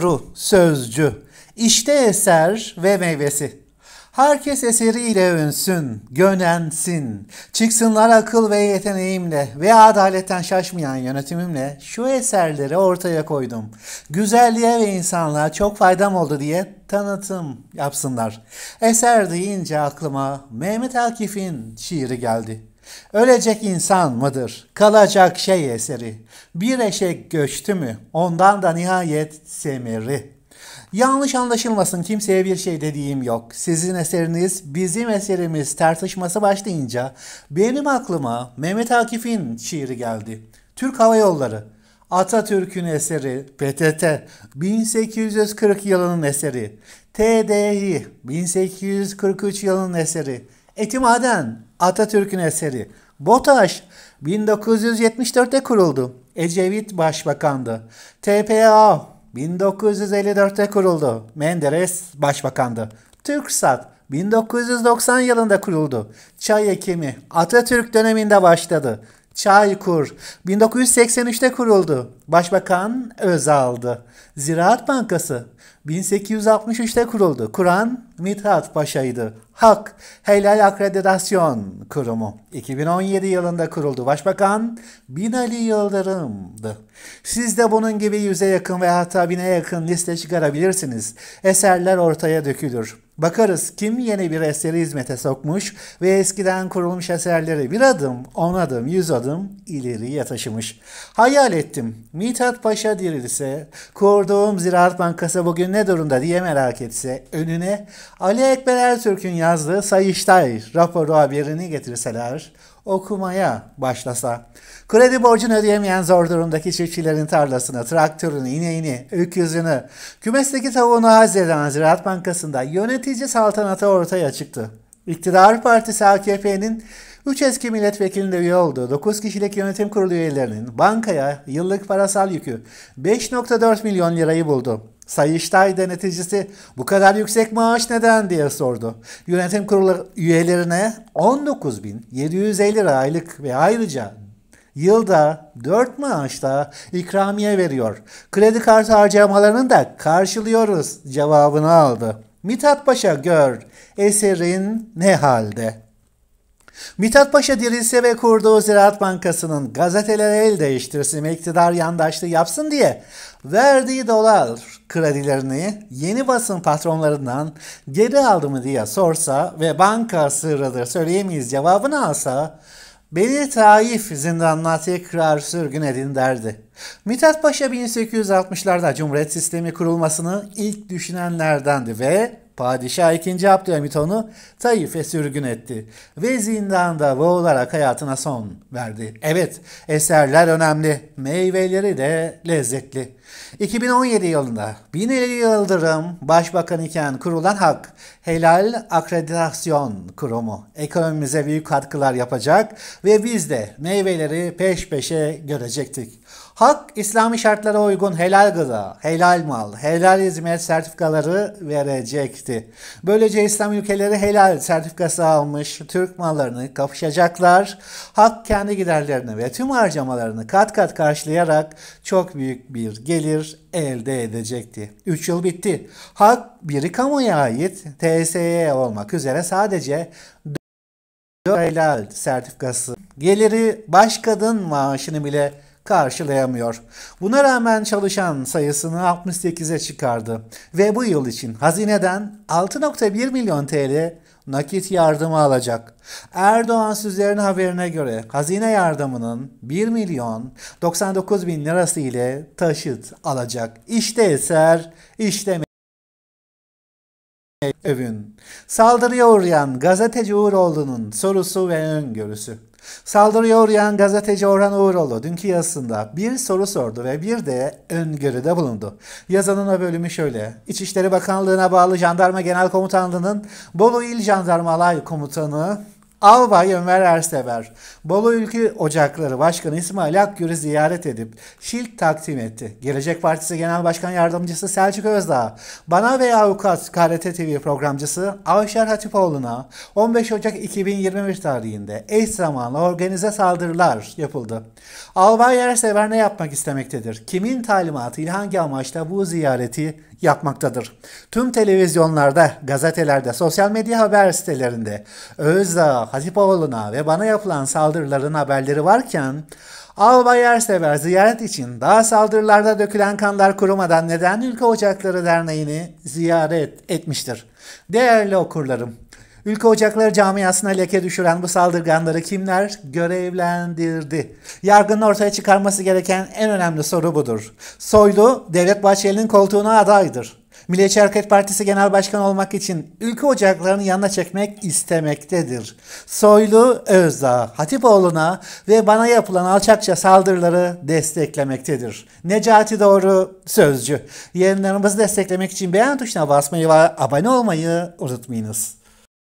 doğru sözcü. İşte eser ve meyvesi. Herkes eseriyle önsün, gönensin. Çıksınlar akıl ve yeteneğimle ve adaletten şaşmayan yönetimimle şu eserleri ortaya koydum. Güzelliğe ve insanlığa çok faydam oldu diye tanıtım yapsınlar. Eser deyince aklıma Mehmet Akif'in şiiri geldi. Ölecek insan mıdır? Kalacak şey eseri. Bir eşek göçtü mü? Ondan da nihayet semeri. Yanlış anlaşılmasın kimseye bir şey dediğim yok. Sizin eseriniz, bizim eserimiz tartışması başlayınca benim aklıma Mehmet Akif'in şiiri geldi. Türk Hava Yolları. Atatürk'ün eseri PTT 1840 yılının eseri TDI 1843 yılının eseri Etimaden Atatürk'ün eseri. BOTAŞ 1974'te kuruldu. Ecevit başbakandı. TPA 1954'te kuruldu. Menderes başbakandı. TürkSat 1990 yılında kuruldu. Çay ekimi Atatürk döneminde başladı. Çaykur 1983'te kuruldu. Başbakan Özal'dı. Ziraat Bankası 1863'te kuruldu. Kur'an Mithat Paşa'ydı. Hak Helal Akreditasyon Kurumu 2017 yılında kuruldu. Başbakan Binali Yıldırım'dı. Siz de bunun gibi yüze yakın ve hatta bine yakın liste çıkarabilirsiniz. Eserler ortaya dökülür. Bakarız kim yeni bir eseri hizmete sokmuş ve eskiden kurulmuş eserleri bir adım, on adım, yüz adım ileriye taşımış. Hayal ettim. Mithat Paşa dirilse, kurduğum Ziraat Bankası bu bugün ne durumda diye merak etse önüne Ali Ekber Ertürk'ün yazdığı Sayıştay raporu haberini getirseler okumaya başlasa. Kredi borcunu ödeyemeyen zor durumdaki çiftçilerin tarlasını, traktörünü, ineğini, öküzünü, kümesteki tavuğunu hazreden Ziraat Bankası'nda yönetici saltanatı ortaya çıktı. İktidar Partisi AKP'nin 3 eski de üye olduğu 9 kişilik yönetim kurulu üyelerinin bankaya yıllık parasal yükü 5.4 milyon lirayı buldu. Sayıştay deneticisi bu kadar yüksek maaş neden diye sordu. Yönetim kurulu üyelerine 19.750 lira aylık ve ayrıca yılda 4 maaşla ikramiye veriyor. Kredi kartı harcamalarını da karşılıyoruz cevabını aldı. Mithat Paşa gör eserin ne halde? Mithat Paşa dirilse ve kurduğu Ziraat Bankası'nın gazetelere el değiştirsin ve iktidar yandaşlığı yapsın diye verdiği dolar kredilerini yeni basın patronlarından geri aldı mı diye sorsa ve banka sırrıdır söyleyemeyiz cevabını alsa Beni Taif zindanına tekrar sürgün edin derdi. Mithat Paşa 1860'larda Cumhuriyet sistemi kurulmasını ilk düşünenlerdendi ve Padişah 2. Abdülhamit onu Taif'e sürgün etti ve zindanda boğularak hayatına son verdi. Evet, eserler önemli, meyveleri de lezzetli. 2017 yılında Binali Yıldırım başbakan iken kurulan Hak Helal Akreditasyon Kurumu ekonomimize büyük katkılar yapacak ve biz de meyveleri peş peşe görecektik. Hak, İslami şartlara uygun helal gıda, helal mal, helal hizmet sertifikaları verecekti. Böylece İslam ülkeleri helal sertifikası almış Türk mallarını kapışacaklar. Hak kendi giderlerini ve tüm harcamalarını kat kat karşılayarak çok büyük bir gelir elde edecekti. 3 yıl bitti. Hak biri kamuya ait TSE olmak üzere sadece helal sertifikası geliri baş kadın maaşını bile karşılayamıyor. Buna rağmen çalışan sayısını 68'e çıkardı ve bu yıl için hazineden 6.1 milyon TL nakit yardımı alacak. Erdoğan Süzler'in haberine göre hazine yardımının 1 milyon 99 bin lirası ile taşıt alacak. İşte eser, işte övün. Saldırıya uğrayan gazeteci Uğuroğlu'nun sorusu ve öngörüsü. Saldırıya uğrayan gazeteci Orhan Uğuroğlu dünkü yazısında bir soru sordu ve bir de öngörüde bulundu. Yazanın o bölümü şöyle. İçişleri Bakanlığı'na bağlı Jandarma Genel Komutanlığı'nın Bolu İl Jandarma Alay Komutanı Albay Ömer Ersever, Bolu Ülkü Ocakları Başkanı İsmail Akgür'ü ziyaret edip şilt takdim etti. Gelecek Partisi Genel Başkan Yardımcısı Selçuk Özdağ, bana ve avukat KRT TV programcısı Avşar Hatipoğlu'na 15 Ocak 2021 tarihinde eş zamanlı organize saldırılar yapıldı. Albay Ersever ne yapmak istemektedir? Kimin talimatıyla hangi amaçla bu ziyareti yapmaktadır? Tüm televizyonlarda, gazetelerde, sosyal medya haber sitelerinde Özdağ, Hatipoğlu'na ve bana yapılan saldırıların haberleri varken Albay Ersever ziyaret için daha saldırılarda dökülen kanlar kurumadan neden Ülke Ocakları Derneği'ni ziyaret etmiştir? Değerli okurlarım, Ülke Ocakları camiasına leke düşüren bu saldırganları kimler görevlendirdi? Yargının ortaya çıkarması gereken en önemli soru budur. Soylu, Devlet Bahçeli'nin koltuğuna adaydır. Milliyetçi Hareket Partisi Genel Başkanı olmak için ülke ocaklarını yanına çekmek istemektedir. Soylu Özdağ, Hatipoğlu'na ve bana yapılan alçakça saldırıları desteklemektedir. Necati Doğru Sözcü. Yayınlarımızı desteklemek için beğen tuşuna basmayı ve abone olmayı unutmayınız.